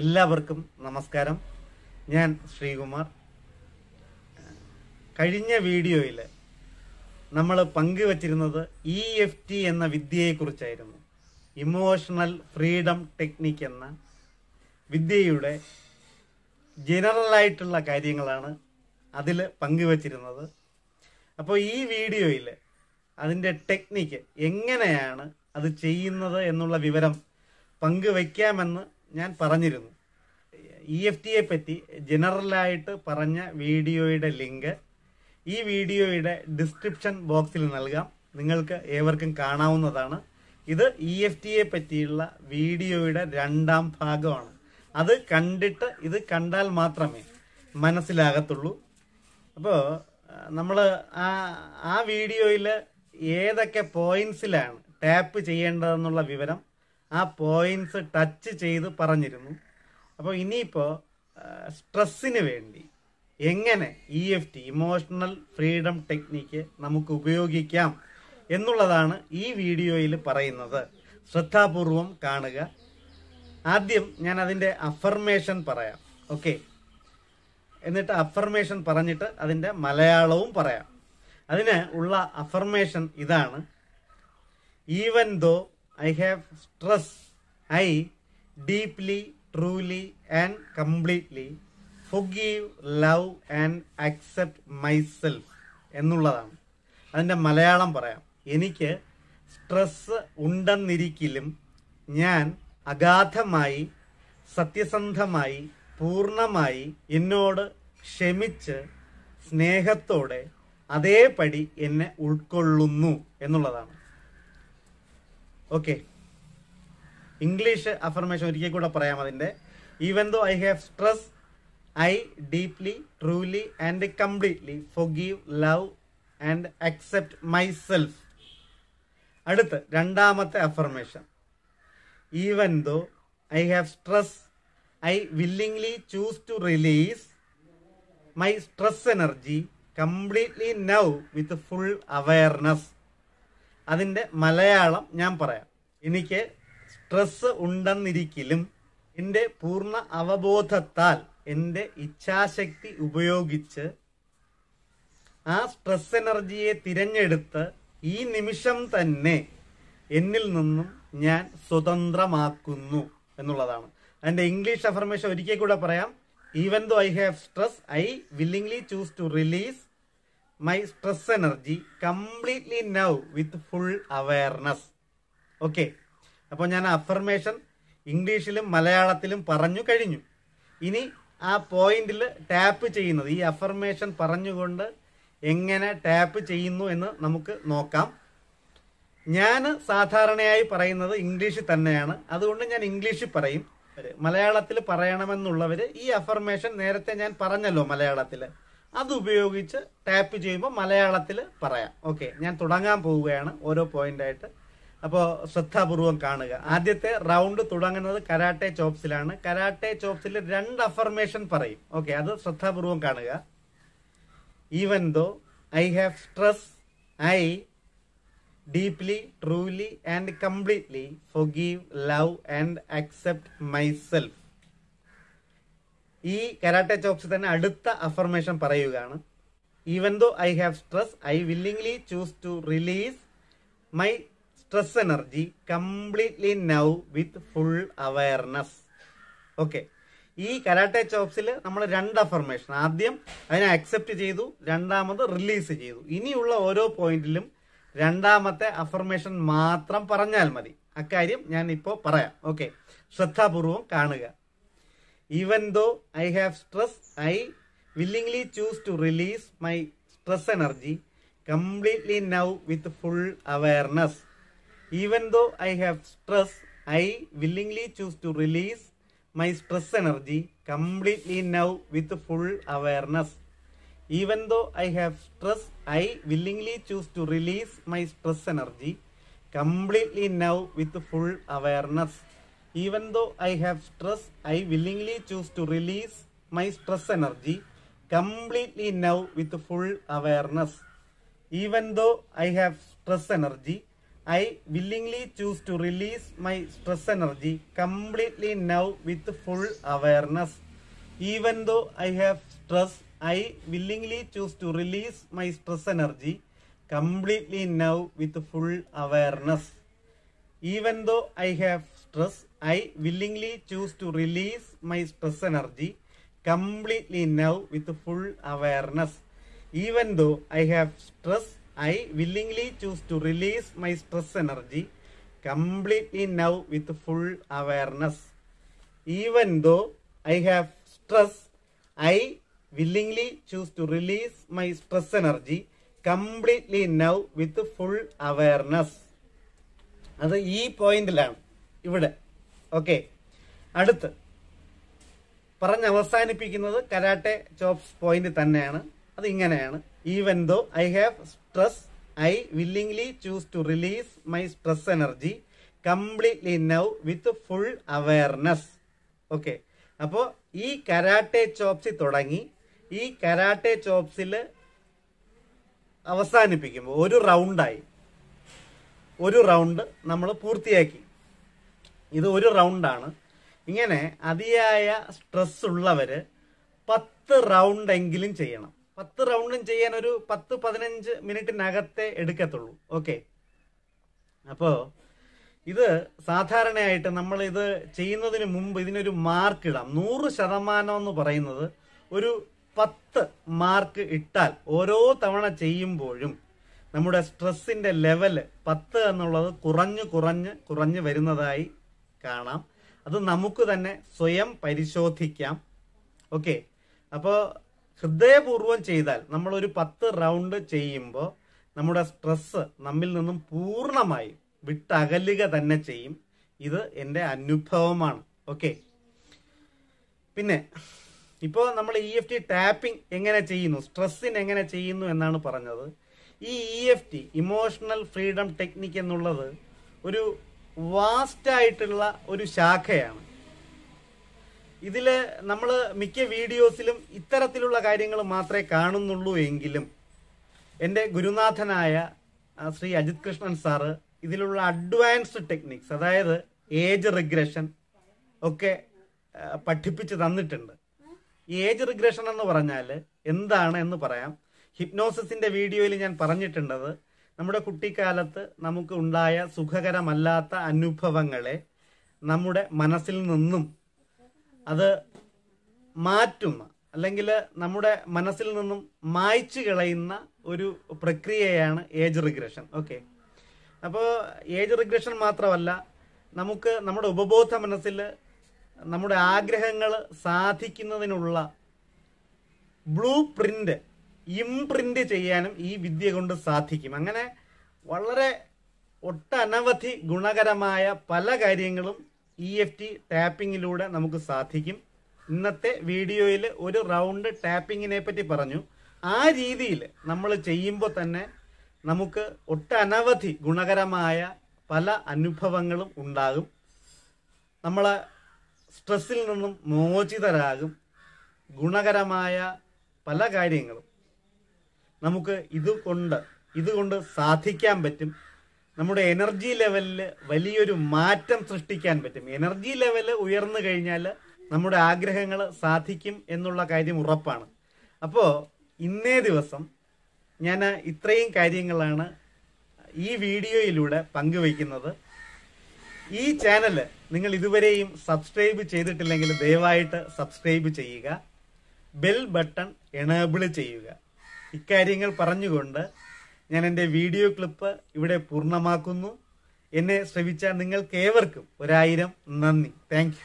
എല്ലാവർക്കും നമസ്കാരം ഞാൻ ശ്രീകുമാർ കഴിഞ്ഞ വീഡിയോയിൽ നമ്മൾ പങ്കുവച്ചിരുന്നത് ഇ എഫ് ടി എന്ന വിദ്യയെക്കുറിച്ചായിരുന്നു ഇമോഷണൽ ഫ്രീഡം ടെക്നിക് എന്ന വിദ്യയുടെ ജനറലായിട്ടുള്ള കാര്യങ്ങളാണ് അതിൽ പങ്കുവച്ചിരുന്നത് അപ്പോൾ ഈ വീഡിയോയിൽ അതിൻ്റെ ടെക്നിക്ക് എങ്ങനെയാണ് അത് ചെയ്യുന്നത് എന്നുള്ള വിവരം പങ്കുവയ്ക്കാമെന്ന് ഞാൻ പറഞ്ഞിരുന്നു ഇ e എഫ് ടിയെ പറ്റി ജനറലായിട്ട് പറഞ്ഞ വീഡിയോയുടെ ലിങ്ക് ഈ വീഡിയോയുടെ ഡിസ്ക്രിപ്ഷൻ ബോക്സിൽ നൽകാം നിങ്ങൾക്ക് ഏവർക്കും കാണാവുന്നതാണ് ഇത് ഇ e എഫ് ടിയെ പറ്റിയുള്ള വീഡിയോയുടെ രണ്ടാം ഭാഗമാണ് അത് കണ്ടിട്ട് ഇത് കണ്ടാൽ മാത്രമേ മനസ്സിലാകത്തുള്ളൂ അപ്പോൾ നമ്മൾ ആ ആ വീഡിയോയിൽ ഏതൊക്കെ പോയിന്റ്സിലാണ് ടാപ്പ് ചെയ്യേണ്ടതെന്നുള്ള വിവരം ആ പോയിന്റ്സ് ടച്ച് ചെയ്ത് പറഞ്ഞിരുന്നു അപ്പോൾ ഇനിയിപ്പോൾ സ്ട്രെസ്സിന് വേണ്ടി എങ്ങനെ E F T emotional freedom technique നമുക്ക് ഉപയോഗിക്കാം എന്നുള്ളതാണ് ഈ വീഡിയോയിൽ പറയുന്നത് ശ്രദ്ധാപൂർവം കാണുക ആദ്യം ഞാൻ അതിൻ്റെ അഫർമേഷൻ പറയാം ഓക്കെ എന്നിട്ട് അഫർമേഷൻ പറഞ്ഞിട്ട് അതിൻ്റെ മലയാളവും പറയാം അതിന് ഉള്ള അഫർമേഷൻ ഇതാണ് even though I have stress I deeply truly and completely forgive love and accept myself എന്നുള്ളതാണ് അതിൻ്റെ മലയാളം പറയാം എനിക്ക് സ്ട്രെസ് ഉണ്ടെന്നിരിക്കലും ഞാൻ അഗാധമായി സത്യസന്ധമായി പൂർണ്ണമായി എന്നോട് ക്ഷമിച്ച് സ്നേഹത്തോടെ അതേപടി എന്നെ ഉൾക്കൊള്ളുന്നു എന്നുള്ളതാണ് ഓക്കെ ഇംഗ്ലീഷ് അഫർമേഷൻ ഒരിക്കൽ കൂടെ പറയാം അതിൻ്റെ even though I have stress I deeply truly and completely forgive love and accept my self അടുത്ത് രണ്ടാമത്തെ affirmation even though I have stress I willingly choose to release my stress energy completely now with full awareness അതിൻ്റെ മലയാളം ഞാൻ പറയാം എനിക്ക് stress ഉണ്ടെന്നിരിക്കലും എൻ്റെ പൂർണ്ണ അവബോധത്താൽ എൻ്റെ ഇച്ഛാശക്തി ഉപയോഗിച്ച് ആ സ്ട്രെസ് എനർജിയെ തിരഞ്ഞെടുത്ത് ഈ നിമിഷം തന്നെ എന്നിൽ നിന്നും ഞാൻ സ്വതന്ത്രമാക്കുന്നു എന്നുള്ളതാണ് അതിൻ്റെ ഇംഗ്ലീഷ് അഫർമേഷൻ ഒരിക്കൽ കൂടെ പറയാം even though I have stress I willingly choose to release my stress energy completely now with full awareness okay അപ്പോൾ ഞാൻ അഫർമേഷൻ ഇംഗ്ലീഷിലും മലയാളത്തിലും പറഞ്ഞു കഴിഞ്ഞു ഇനി ആ പോയിന്റിൽ ടാപ്പ് ചെയ്യുന്നത് ഈ അഫർമേഷൻ പറഞ്ഞുകൊണ്ട് എങ്ങനെ ടാപ്പ് ചെയ്യുന്നു എന്ന് നമുക്ക് നോക്കാം ഞാൻ സാധാരണയായി പറയുന്നത് ഇംഗ്ലീഷിൽ തന്നെയാണ് അതുകൊണ്ട് ഞാൻ ഇംഗ്ലീഷിൽ പറയും മലയാളത്തിൽ പറയണമെന്നുള്ളവർ ഈ അഫർമേഷൻ നേരത്തെ ഞാൻ പറഞ്ഞല്ലോ മലയാളത്തിൽ അത് ഉപയോഗിച്ച് ടാപ്പ് ചെയ്യുമ്പോൾ മലയാളത്തിൽ പറയാം ഓക്കെ ഞാൻ തുടങ്ങാൻ പോവുകയാണ് ഓരോ പോയിന്റായിട്ട് അപ്പോൾ ശ്രദ്ധാപൂർവം കാണുക ആദ്യത്തെ റൗണ്ട് തുടങ്ങുന്നത് കരാട്ടെ ചോപ്സിലാണ് കരാട്ടെ ചോപ്സിൽ രണ്ട് അഫർമേഷൻ പറയും ഓക്കെ അത് ശ്രദ്ധാപൂർവം കാണുക even though I have stress I deeply truly and completely forgive love and accept myself ഈ കരാട്ടെ ചോപ്സ് തന്നെ അടുത്ത അഫർമേഷൻ പറയുകയാണ് even though I have stress I willingly choose to release my stress energy completely now with full awareness okay ഈ karate ചോപ്സിൽ നമ്മൾ രണ്ട് affirmation ആദ്യം അതിനെ അക്സെപ്റ്റ് ചെയ്തു രണ്ടാമത് റിലീസ് ചെയ്തു ഇനിയുള്ള ഓരോ പോയിന്റിലും രണ്ടാമത്തെ അഫർമേഷൻ മാത്രം പറഞ്ഞാൽ മതി അക്കാര്യം ഞാൻ ഇപ്പോൾ പറയാം ഓക്കെ ശ്രദ്ധാപൂർവം കാണുക even though I have stress I willingly choose to release my stress energy completely now with full awareness even though I have stress I willingly choose to release my stress energy completely now with full awareness even though I have stress I willingly choose to release my stress energy completely now with full awareness even though I have stress I willingly choose to release my stress energy completely now with full awareness even though I have stress energy I willingly choose to release my stress energy completely now with full awareness even though I have stress I willingly choose to release my stress energy completely now with full awareness. Even though I have stress, I willingly choose to release my stress energy completely now with full awareness. Even though I have stress, I willingly choose to release my stress energy completely now with full awareness. Even though I have stress, I willingly choose to release my stress energy completely now with full awareness അത് ഈ പോയിന്റിലാണ് ഇവിടെ okay അടുത്ത് പറഞ്ഞ് അവസാനിപ്പിക്കുന്നത് karate chops point തന്നെയാണ് അത് ഇങ്ങനെയാണ് even though I have stress I willingly choose to release my stress energy completely now with full awareness okay അപ്പോൾ ഈ കരാട്ടെ ചോപ്സിൽ തുടങ്ങി ഈ കരാട്ടെ ചോപ്സിൽ അവസാനിപ്പിക്കുമ്പോൾ ഒരു റൗണ്ടായി ഒരു റൗണ്ട് നമ്മൾ പൂർത്തിയാക്കി ഇത് ഒരു റൗണ്ടാണ് ഇങ്ങനെ അതിയായ സ്ട്രെസ് ഉള്ളവർ പത്ത് റൗണ്ടെങ്കിലും ചെയ്യണം പത്ത് റൗണ്ടും ചെയ്യാൻ ഒരു പത്ത് പതിനഞ്ച് മിനിറ്റിനകത്തെ എടുക്കത്തുള്ളൂ ഓക്കെ അപ്പോൾ ഇത് സാധാരണയായിട്ട് നമ്മൾ ഇത് ചെയ്യുന്നതിന് മുമ്പ് ഇതിനൊരു മാർക്ക് ഇടാം നൂറ് ശതമാനം എന്ന് പറയുന്നത് ഒരു പത്ത് മാർക്ക് ഇട്ടാൽ ഓരോ തവണ ചെയ്യുമ്പോഴും നമ്മുടെ സ്ട്രെസ്സിൻ്റെ ലെവല് പത്ത് എന്നുള്ളത് കുറഞ്ഞു കുറഞ്ഞ് കുറഞ്ഞു വരുന്നതായി കാണാം അത് നമുക്ക് തന്നെ സ്വയം പരിശോധിക്കാം ഓക്കെ അപ്പോൾ ഹൃദയപൂർവ്വം ചെയ്താൽ നമ്മൾ ഒരു പത്ത് റൗണ്ട് ചെയ്യുമ്പോൾ നമ്മുടെ സ്ട്രെസ്സ് നമ്മിൽ നിന്നും പൂർണ്ണമായി വിട്ടകലുക തന്നെ ചെയ്യും ഇത് എൻ്റെ അനുഭവമാണ് ഓക്കെ പിന്നെ ഇപ്പോൾ നമ്മൾ ഇ എഫ് ടി ടാപ്പിംഗ് എങ്ങനെ ചെയ്യുന്നു സ്ട്രെസ്സിന് എങ്ങനെ ചെയ്യുന്നു എന്നാണ് പറഞ്ഞത് ഈ E F T emotional freedom technique എന്നുള്ളത് ഒരു വാസ്റ്റായിട്ടുള്ള ഒരു ശാഖയാണ് ഇതിൽ നമ്മൾ മിക്ക വീഡിയോസിലും ഇത്തരത്തിലുള്ള കാര്യങ്ങൾ മാത്രമേ കാണുന്നുള്ളൂ എങ്കിലും എൻ്റെ ഗുരുനാഥനായ ശ്രീ അജിത് കൃഷ്ണൻ സാറ് ഇതിലുള്ള അഡ്വാൻസ്ഡ് ടെക്നിക്സ് അതായത് ഏജ് റിഗ്രഷൻ ഒക്കെ പഠിപ്പിച്ച് തന്നിട്ടുണ്ട് ഈ ഏജ് റിഗ്രഷൻ എന്ന് പറഞ്ഞാൽ എന്താണ് എന്ന് പറയാം ഹിപ്നോസിസിന്റെ വീഡിയോയിൽ ഞാൻ പറഞ്ഞിട്ടുണ്ടത് നമ്മുടെ കുട്ടിക്കാലത്ത് നമുക്ക് ഉണ്ടായ സുഖകരമല്ലാത്ത അനുഭവങ്ങളെ നമ്മുടെ മനസ്സിൽ നിന്നും അത് മാറ്റുന്ന അല്ലെങ്കിൽ നമ്മുടെ മനസ്സിൽ നിന്നും മായ്ച്ചു കളയുന്ന ഒരു പ്രക്രിയയാണ് ഏജ് റിഗ്രഷൻ ഓക്കെ അപ്പോൾ ഏജ് റിഗ്രഷൻ മാത്രമല്ല നമുക്ക് നമ്മുടെ ഉപബോധ മനസ്സിൽ നമ്മുടെ ആഗ്രഹങ്ങൾ സാധിക്കുന്നതിനുള്ള ബ്ലൂ പ്രിന്റ് ഇംപ്രിന്റ് ചെയ്യാനും ഈ വിദ്യ കൊണ്ട് സാധിക്കും അങ്ങനെ വളരെ ഒട്ടനവധി ഗുണകരമായ പല കാര്യങ്ങളും ഇ എഫ് ടി ടാപ്പിങ്ങിലൂടെ നമുക്ക് സാധിക്കും ഇന്നത്തെ വീഡിയോയിൽ ഒരു റൗണ്ട് ടാപ്പിങ്ങിനെ പറ്റി പറഞ്ഞു ആ രീതിയിൽ നമ്മൾ ചെയ്യുമ്പോൾ തന്നെ നമുക്ക് ഒട്ടനവധി ഗുണകരമായ പല അനുഭവങ്ങളും ഉണ്ടാകും നമ്മളെ സ്ട്രെസ്സിൽ നിന്നും മോചിതരാകും ഗുണകരമായ പല കാര്യങ്ങളും നമുക്ക് ഇതുകൊണ്ട് ഇതുകൊണ്ട് സാധിക്കാൻ പറ്റും നമ്മുടെ എനർജി ലെവലിൽ വലിയൊരു മാറ്റം സൃഷ്ടിക്കാൻ പറ്റും എനർജി ലെവൽ ഉയർന്നു കഴിഞ്ഞാൽ നമ്മുടെ ആഗ്രഹങ്ങൾ സാധിക്കും എന്നുള്ള കാര്യം ഉറപ്പാണ് അപ്പോൾ ഇന്നേ ദിവസം ഞാൻ ഇത്രയും കാര്യങ്ങളാണ് ഈ വീഡിയോയിലൂടെ പങ്കുവയ്ക്കുന്നത് ഈ ചാനൽ നിങ്ങൾ ഇതുവരെയും സബ്സ്ക്രൈബ് ചെയ്തിട്ടില്ലെങ്കിൽ ദയവായിട്ട് സബ്സ്ക്രൈബ് ചെയ്യുക ബെൽ ബട്ടൺ എണേബിൾ ചെയ്യുക ഇക്കാര്യങ്ങൾ പറഞ്ഞുകൊണ്ട് ഞാൻ എൻ്റെ വീഡിയോ ക്ലിപ്പ് ഇവിടെ പൂർണ്ണമാക്കുന്നു എന്നെ ശ്രമിച്ച ഏവർക്കും ഒരായിരം നന്ദി താങ്ക്